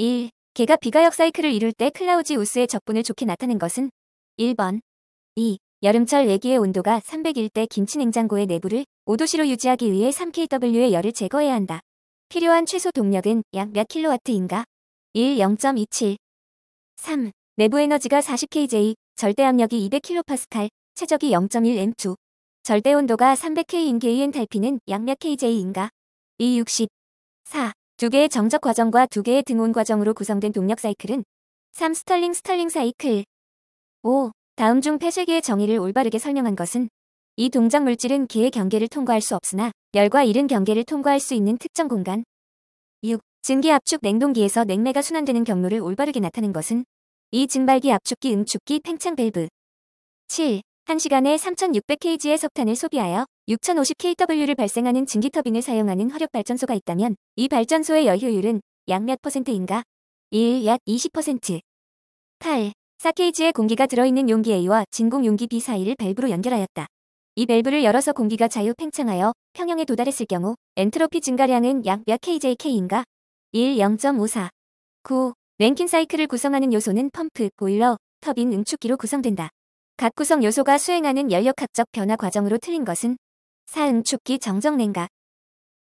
1. 개가 비가역 사이클을 이룰 때 클라우지우스의 적분을 좋게 나타낸 것은 1번 2. 여름철 내기의 온도가 300일 때 김치 냉장고의 내부를 5도씨로 유지하기 위해 3kW의 열을 제거해야 한다. 필요한 최소 동력은 약몇 킬로와트인가? 1. 0.27 3. 내부 에너지가 40kJ, 절대 압력이 200kPa, 최적이 0.1M2 절대 온도가 300K인 개의 엔탈피는 약 몇 kJ인가? 2. 60 4. 두 개의 정적 과정과 두 개의 등온 과정으로 구성된 동력 사이클은 3. 스털링 스털링 사이클 5. 다음 중 폐쇄기의 정의를 올바르게 설명한 것은 이동작 물질은 기의 경계를 통과할 수 없으나 열과 일은 경계를 통과할 수 있는 특정 공간. 6. 증기 압축 냉동기에서 냉매가 순환되는 경로를 올바르게 나타낸 것은 이 증발기 압축기 응축기 팽창 밸브. 7. 1시간에 3600kg의 석탄을 소비하여 6050kW를 발생하는 증기터빈을 사용하는 화력발전소가 있다면 이 발전소의 여효율은 약 몇 퍼센트인가? 1. 약 20% 8. 4kg의 공기가 들어있는 용기 A와 진공 용기 B 사이를 밸브로 연결하였다. 이 밸브를 열어서 공기가 자유 팽창하여 평형에 도달했을 경우 엔트로피 증가량은 약 몇 kJk인가? 1. 0.54 9. 랭킨 사이클을 구성하는 요소는 펌프, 보일러, 터빈 응축기로 구성된다. 각 구성 요소가 수행하는 열역학적 변화 과정으로 틀린 것은 사음 축기 정정 냉각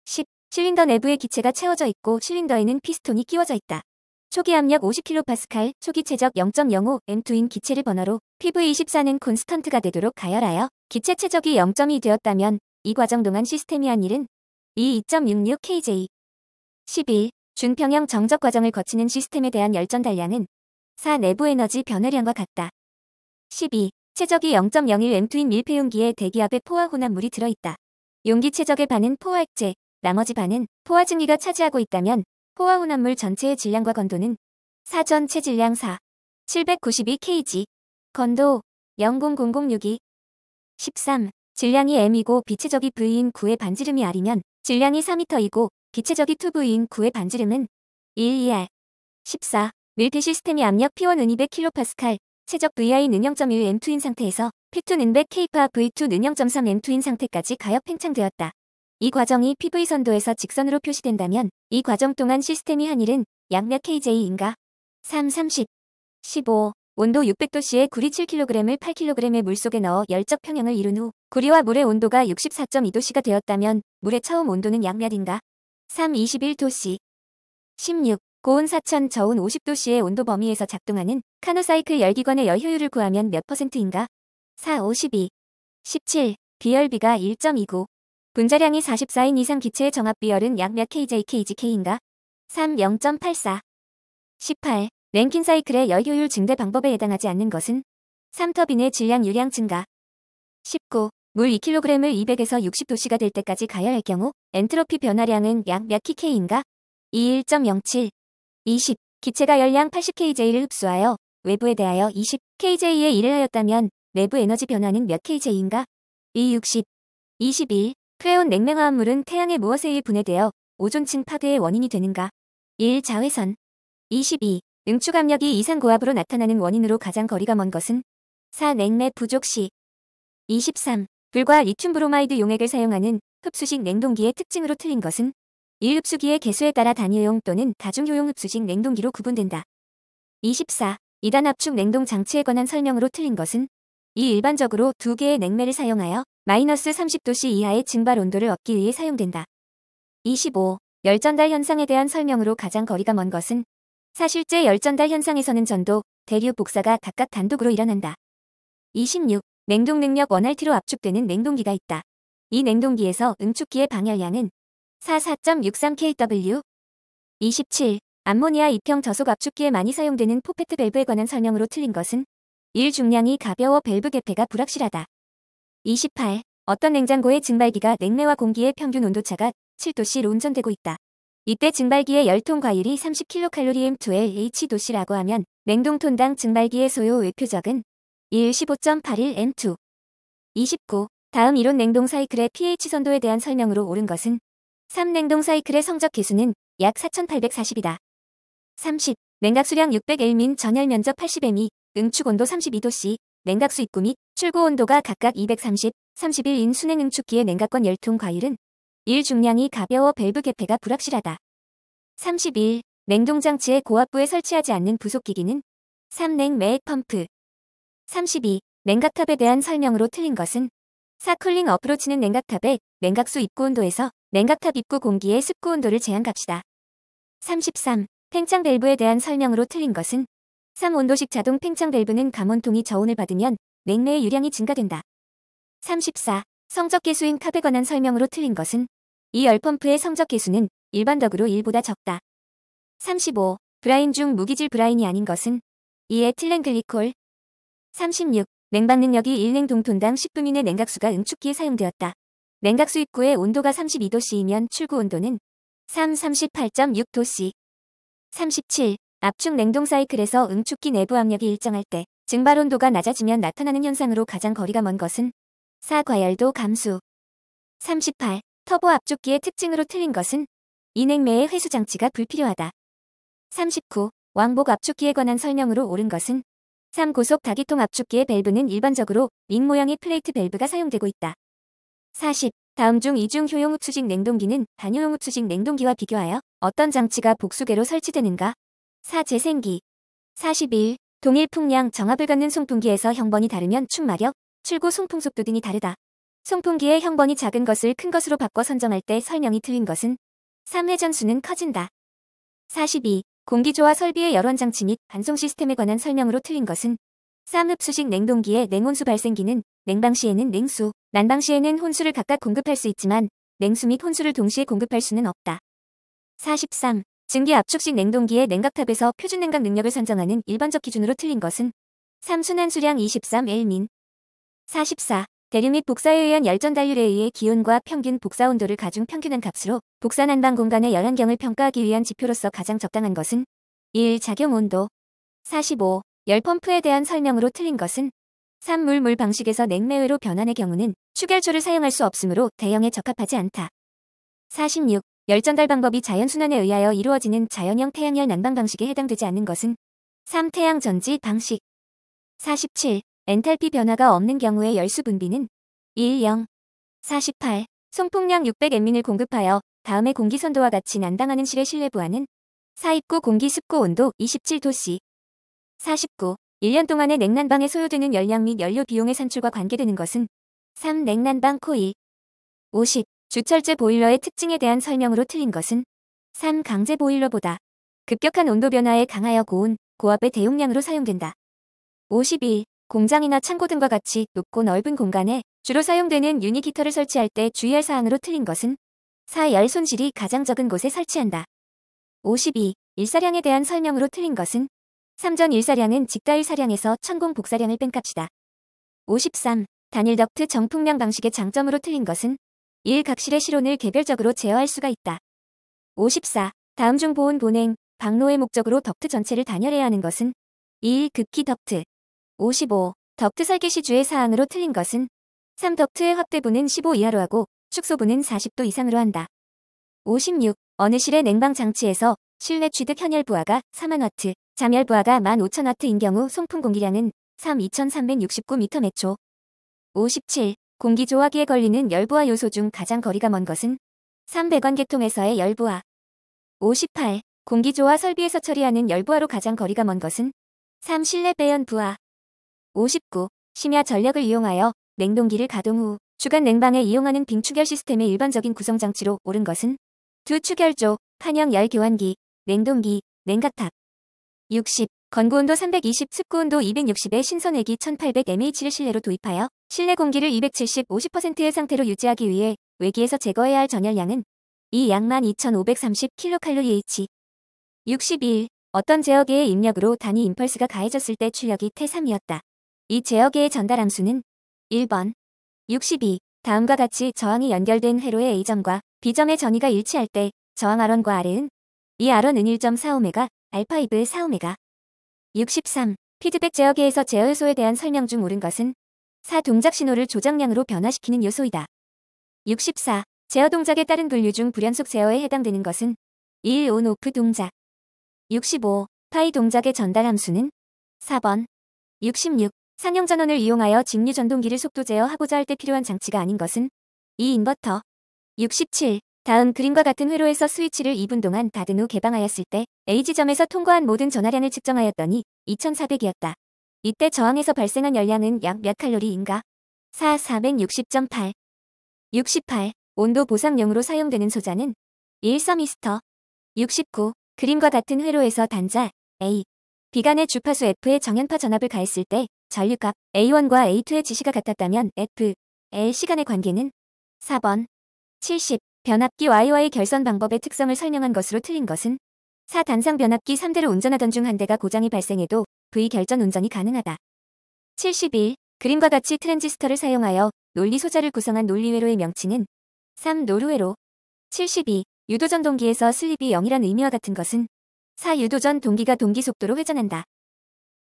10. 실린더 내부의 기체가 채워져 있고 실린더에는 피스톤이 끼워져 있다. 초기 압력 50kPa, 초기 최적 0.05 M2인 기체를 번호로 PV24는 콘스턴트가 되도록 가열하여 기체 최적이 0.2 되었다면 이 과정 동안 시스템이 한 일은 E2.66kJ 11. 준평형 정적 과정을 거치는 시스템에 대한 열전 달량은 4 내부 에너지 변화량과 같다. 12. 최적이 0 0 1 m 2인 밀폐용기에 대기압의 포화 혼합물이 들어있다. 용기 최적의 반은 포화 액제 나머지 반은 포화 증기가 차지하고 있다면 포화 혼합물 전체의 질량과 건도는 사전 체질량 4, 792kg, 건도 0 0 0 6이 13. 질량이 M이고 비체적이 V인 9의 반지름이 R이면 질량이 4m이고 비체적이 2V인 9의 반지름은 1 2R 14. 밀폐 시스템이 압력 P1은 200kPa, 최적 v i 능형점1 M2인 상태에서 P2는 100 K파 v 2 능형점 3 M2인 상태까지 가역 팽창되었다. 이 과정이 PV 선도에서 직선으로 표시된다면 이 과정 동안 시스템이 한 일은 양몇 kJ인가? 3, 30, 15, 온도 600도씨에 구리 7kg을 8kg의 물속에 넣어 열적 평형을 이룬 후 구리와 물의 온도가 64.2도씨가 되었다면 물의 처음 온도는 양 몇인가? 3, 21도씨. 16, 고온 사천 저온 50도씨의 온도 범위에서 작동하는 카누사이클 열기관의 열효율을 구하면 몇 퍼센트인가? 4, 52, 17, 비열비가 1.29, 분자량이 44인 이상 기체의 정합 비열은 약 몇 kj kgk인가? 3, 0.84, 18, 랭킨 사이클의 열효율 증대 방법에 해당하지 않는 것은 3터빈의 질량 유량 증가 19. 물 2kg을 200에서 60도씨가 될 때까지 가열할 경우 엔트로피 변화량은 약 몇 kk인가? 21.07 20. 기체가 열량 80kJ를 흡수하여 외부에 대하여 20kJ에 일하였다면 내부 에너지 변화는 몇 kJ인가? E60. 21. 프레온 냉매화합물은 태양의 무엇에 의해 분해되어 오존층 파괴의 원인이 되는가? 1. 자외선. 22. 응축 압력이 이상 고압으로 나타나는 원인으로 가장 거리가 먼 것은 4. 냉매 부족 시. 23. 불과 리튬 브로마이드 용액을 사용하는 흡수식 냉동기의 특징으로 틀린 것은 1흡수기의 개수에 따라 단일용 또는 다중효용 흡수식 냉동기로 구분된다. 24. 이단 압축 냉동 장치에 관한 설명으로 틀린 것은 이 일반적으로 두 개의 냉매를 사용하여 마이너스 30도씨 이하의 증발 온도를 얻기 위해 사용된다. 25. 열전달 현상에 대한 설명으로 가장 거리가 먼 것은 사실제 열전달 현상에서는 전도, 대류 복사가 각각 단독으로 일어난다. 26. 냉동 능력 원활티로 압축되는 냉동기가 있다. 이 냉동기에서 응축기의 방열량은 44.63kW 27. 암모니아 이평 저속 압축기에 많이 사용되는 포페트 밸브에 관한 설명으로 틀린 것은 1. 중량이 가벼워 밸브 개폐가 불확실하다. 28. 어떤 냉장고의 증발기가 냉매와 공기의 평균 온도차가 7도씨로 운전되고 있다. 이때 증발기의 열통 과일이 3 0 k c a l 2 l h 도씨라고 하면 냉동톤당 증발기의 소요 외표적은 1. 15.81 n 2 29. 다음 이론 냉동 사이클의 pH 선도에 대한 설명으로 옳은 것은 3. 냉동 사이클의 성적 개수는 약 4840이다. 30. 냉각 수량 600L민 전열 면적 80M이 응축 온도 32도씨, 냉각수 입구 및 출구 온도가 각각 230, 31인 순행 응축기의 냉각권 열통 과율은 1. 중량이 가벼워 밸브 개폐가 불확실하다. 31. 냉동장치의 고압부에 설치하지 않는 부속기기는 3. 냉 매액 펌프 32. 냉각탑에 대한 설명으로 틀린 것은 사쿨링 어프로치는 냉각탑의 냉각수 입구 온도에서 냉각탑 입구 공기의 습구 온도를 제한값이다. 33. 팽창 밸브에 대한 설명으로 틀린 것은 3. 온도식 자동 팽창 밸브는 감온통이 저온을 받으면 냉매의 유량이 증가된다. 34. 성적 계수인 탑에 관한 설명으로 틀린 것은 이 열펌프의 성적 계수는 일반적으로 1보다 적다. 35. 브라인 중 무기질 브라인이 아닌 것은 이에 틀린 글리콜 36. 냉방 능력이 1냉 동톤당 1 0분인내 냉각수가 응축기에 사용되었다. 냉각수 입구의 온도가 32도씨이면 출구 온도는 3 38.6도씨 37. 압축 냉동 사이클에서 응축기 내부 압력이 일정할 때 증발 온도가 낮아지면 나타나는 현상으로 가장 거리가 먼 것은 4. 과열도 감수 38. 터보 압축기의 특징으로 틀린 것은 인행매의 회수 장치가 불필요하다. 39. 왕복 압축기에 관한 설명으로 옳은 것은 3. 고속 다기통 압축기의 밸브는 일반적으로 링 모양의 플레이트 밸브가 사용되고 있다. 40. 다음 중 이중 효용 흡추식 냉동기는 단효용 흡추식 냉동기와 비교하여 어떤 장치가 복수개로 설치되는가? 4. 재생기 41. 동일 풍량 정압을 갖는 송풍기에서 형번이 다르면 충마력, 출고 송풍 속도 등이 다르다. 송풍기의 형번이 작은 것을 큰 것으로 바꿔 선정할 때 설명이 틀린 것은 3회전수는 커진다. 42. 공기조화 설비의 열원장치 및 반송 시스템에 관한 설명으로 틀린 것은 쌈흡수식 냉동기의 냉온수 발생기는 냉방 시에는 냉수, 난방 시에는 혼수를 각각 공급할 수 있지만 냉수 및 혼수를 동시에 공급할 수는 없다. 43. 증기 압축식 냉동기의 냉각탑에서 표준 냉각 능력을 선정하는 일반적 기준으로 틀린 것은 3순환 수량 23L민 44. 대류 및 복사에 의한 열전 단률에 의해 기온과 평균 복사 온도를 가중 평균한 값으로 복사 난방 공간의 열환경을 평가하기 위한 지표로서 가장 적당한 것은 1. 작용 온도 45. 열 펌프에 대한 설명으로 틀린 것은 3. 물물 방식에서 냉매외로 변환의 경우는 축열초를 사용할 수 없으므로 대형에 적합하지 않다. 46. 열전달 방법이 자연순환에 의하여 이루어지는 자연형 태양열 난방 방식에 해당되지 않는 것은 3. 태양전지 방식 47. 엔탈피 변화가 없는 경우의 열수 분비는 10, 48, 송풍량 600엔민을 공급하여 다음에 공기 선도와 같이 난방하는 실의 실내 부하는 4입구 공기 습고 온도 27도씨 49, 1년 동안의 냉난방에 소요되는 열량 및 연료 비용의 산출과 관계되는 것은 3. 냉난방 코일 50. 주철제 보일러의 특징에 대한 설명으로 틀린 것은 3. 강제 보일러보다 급격한 온도 변화에 강하여 고온, 고압의 대용량으로 사용된다. 51. 공장이나 창고 등과 같이 높고 넓은 공간에 주로 사용되는 유니 히터를 설치할 때 주의할 사항으로 틀린 것은 4. 열 손실이 가장 적은 곳에 설치한다. 52. 일사량에 대한 설명으로 틀린 것은 3전 일사량은 직다일 사량에서 천공 복사량을 뺀 값이다. 53. 단일 덕트 정풍량 방식의 장점으로 틀린 것은 1. 각실의 실온을 개별적으로 제어할 수가 있다. 54. 다음 중 보온 보냉, 방로의 목적으로 덕트 전체를 단열해야 하는 것은 2. 극히 덕트, 55. 덕트설계시 주의 사항으로 틀린 것은 3. 덕트의 확대부는 15 이하로 하고 축소부는 40도 이상으로 한다. 56. 어느 실의 냉방 장치에서 실내 취득 현열 부하가 4만와트, 잠열 부하가 15,000와트인 경우 송풍 공기량은 3 2,369m매초. 57. 공기 조화기에 걸리는 열부하 요소 중 가장 거리가 먼 것은 300원 계통에서의 열부하. 58. 공기 조화 설비에서 처리하는 열부하로 가장 거리가 먼 것은 3 실내 배연 부하. 59. 심야 전력을 이용하여 냉동기를 가동 후 주간 냉방에 이용하는 빙추결 시스템의 일반적인 구성장치로 옳은 것은 두 추결조, 판형 열 교환기, 냉동기, 냉각탑. 60. 건고온도 320, 습고온도 260에 신선액이 1800mh를 실내로 도입하여 실내 공기를 270, 50%의 상태로 유지하기 위해 외기에서 제거해야 할 전열량은 이 양만 2 5 3 0 k c a l h 61. 어떤 제어기의 입력으로 단위 임펄스가 가해졌을 때 출력이 태3이었다 이 제어계의 전달 함수는 1번 62 다음과 같이 저항이 연결된 회로의 A점과 B점의 전위가 일치할 때 저항 R1과 R은 이 R은 은 1.45메가 알파 2브 4오메가 63 피드백 제어계에서 제어 요소에 대한 설명 중 옳은 것은 4 동작 신호를 조작량으로 변화시키는 요소이다. 64 제어 동작에 따른 분류 중 불연속 제어에 해당되는 것은 1 on off 동작 65 파이 동작의 전달 함수는 4번 66 상용 전원을 이용하여 직류 전동기를 속도 제어하고자 할 때 필요한 장치가 아닌 것은 이 인버터 67 다음 그림과 같은 회로에서 스위치를 2분 동안 닫은 후 개방하였을 때 A 지점에서 통과한 모든 전하량을 측정하였더니 2400이었다. 이때 저항에서 발생한 열량은 약 몇 칼로리인가? 4 460.8 68 온도 보상용으로 사용되는 소자는 13미스터 69 그림과 같은 회로에서 단자 A 비간의 주파수 F에 정연파 전압을 가했을 때 전류값 A1과 A2의 지시가 같았다면 F, L 시간의 관계는 4번 70 변압기 Y와의 결선 방법의 특성을 설명한 것으로 틀린 것은 4 단상 변압기 3대를 운전하던 중 한 대가 고장이 발생해도 V 결전 운전이 가능하다. 71 그림과 같이 트랜지스터를 사용하여 논리 소자를 구성한 논리회로의 명칭은 3 노르회로 72 유도전 동기에서 슬립이 0이란 의미와 같은 것은 4 유도전 동기가 동기 속도로 회전한다.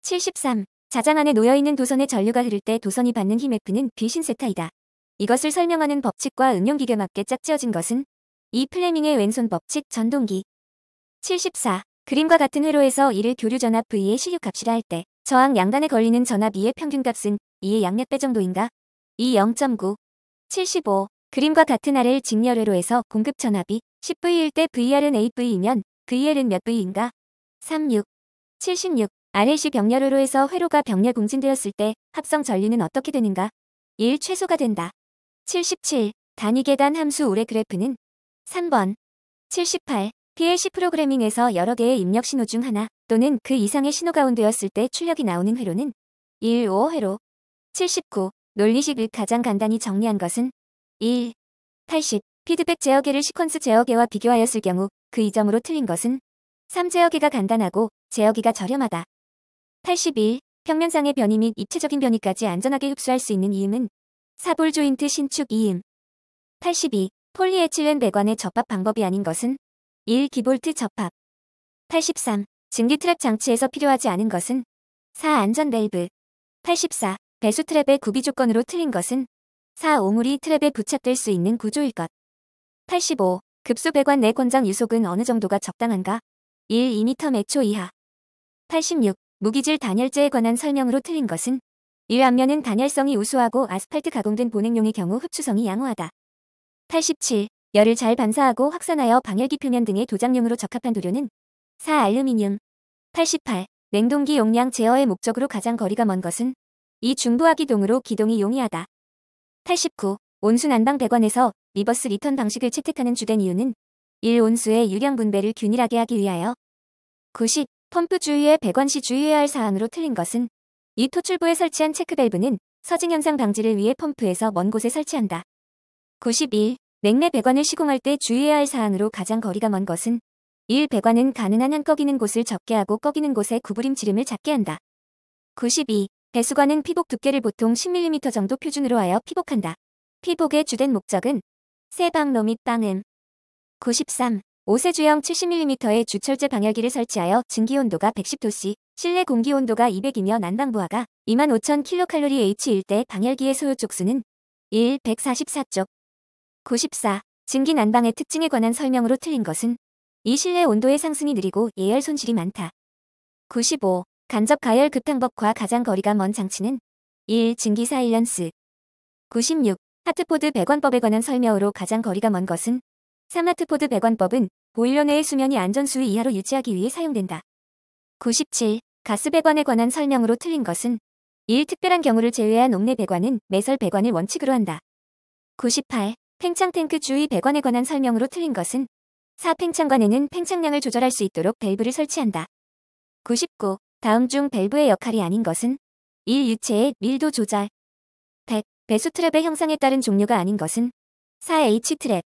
73 자장 안에 놓여있는 도선의 전류가 흐를 때 도선이 받는 힘 F는 귀신 세타이다. 이것을 설명하는 법칙과 응용기계 맞게 짝지어진 것은 이 플레밍의 왼손 법칙 전동기 74. 그림과 같은 회로에서 이를 교류전압 V의 시유값이라할 때 저항 양단에 걸리는 전압 2의 평균값은 2의 양력배 정도인가? 2 0.9 75. 그림과 같은 아래를 직렬 회로에서 공급 전압이 10V일 때 VR은 8V이면 VL은 몇 V인가? 36. 76. RLC 병렬으로 해서 회로가 병렬 공진되었을 때 합성 전류는 어떻게 되는가? 1. 최소가 된다. 77. 단위 계단 함수 우레 그래프는 3번. 78. PLC 프로그래밍에서 여러 개의 입력 신호 중 하나 또는 그 이상의 신호가 운데였을때 출력이 나오는 회로는 1. 5. 회로. 79. 논리식 을 가장 간단히 정리한 것은 1. 80. 피드백 제어계를 시퀀스 제어계와 비교하였을 경우 그 이점으로 틀린 것은 3. 제어계가 간단하고 제어기가 저렴하다. 81. 평면상의 변이 및 입체적인 변이까지 안전하게 흡수할 수 있는 이음은 사볼 조인트 신축 이음. 82. 폴리에틸렌 배관의 접합 방법이 아닌 것은 1. 기볼트 접합. 83. 증기 트랩 장치에서 필요하지 않은 것은 4. 안전 밸브. 84. 배수 트랩의 구비 조건으로 틀린 것은 4. 오물이 트랩에 부착될 수 있는 구조일 것. 85. 급수 배관 내 권장 유속은 어느 정도가 적당한가? 1. 2m 매초 이하. 86. 무기질 단열재에 관한 설명으로 틀린 것은 이 앞면은 단열성이 우수하고 아스팔트 가공된 보냉용의 경우 흡수성이 양호하다. 87. 열을 잘 반사하고 확산하여 방열기 표면 등의 도장용으로 적합한 도료는 4. 알루미늄 88. 냉동기 용량 제어의 목적으로 가장 거리가 먼 것은 이 중부하 기동으로 기동이 용이하다. 89. 온수 난방 배관에서 리버스 리턴 방식을 채택하는 주된 이유는 1. 온수의 유량 분배를 균일하게 하기 위하여 90. 펌프 주의에 배관시 주의해야 할 사항으로 틀린 것은 이 토출부에 설치한 체크밸브는 서증 현상 방지를 위해 펌프에서 먼 곳에 설치한다. 91. 냉매 배관을 시공할 때 주의해야 할 사항으로 가장 거리가 먼 것은 1. 배관은 가능한 한 꺾이는 곳을 적게 하고 꺾이는 곳에 구부림지름을 작게 한다. 92. 배수관은 피복 두께를 보통 10mm 정도 표준으로 하여 피복한다. 피복의 주된 목적은 세방로 및 빵음. 93. 5세주형 70mm의 주철제 방열기를 설치하여 증기온도가 110도씨, 실내 공기온도가 200이며 난방부하가 25,000kcal H일 때 방열기의 소요 쪽수는 1. 144쪽 94. 증기 난방의 특징에 관한 설명으로 틀린 것은 이 실내 온도의 상승이 느리고 예열 손실이 많다. 95. 간접 가열 급탕법과 가장 거리가 먼 장치는 1. 증기 사일런스 96. 하트포드 배관법에 관한 설명으로 가장 거리가 먼 것은 3. 하트포드 배관법은 보일러내의 수면이 안전수위 이하로 유지하기 위해 사용된다. 97. 가스배관에 관한 설명으로 틀린 것은 1. 특별한 경우를 제외한 옥내 배관은 매설 배관을 원칙으로 한다. 98. 팽창 탱크 주위 배관에 관한 설명으로 틀린 것은 4. 팽창관에는 팽창량을 조절할 수 있도록 밸브를 설치한다. 99. 다음 중 밸브의 역할이 아닌 것은 1. 유체의 밀도 조절 100. 배수 트랩의 형상에 따른 종류가 아닌 것은 4. H 트랩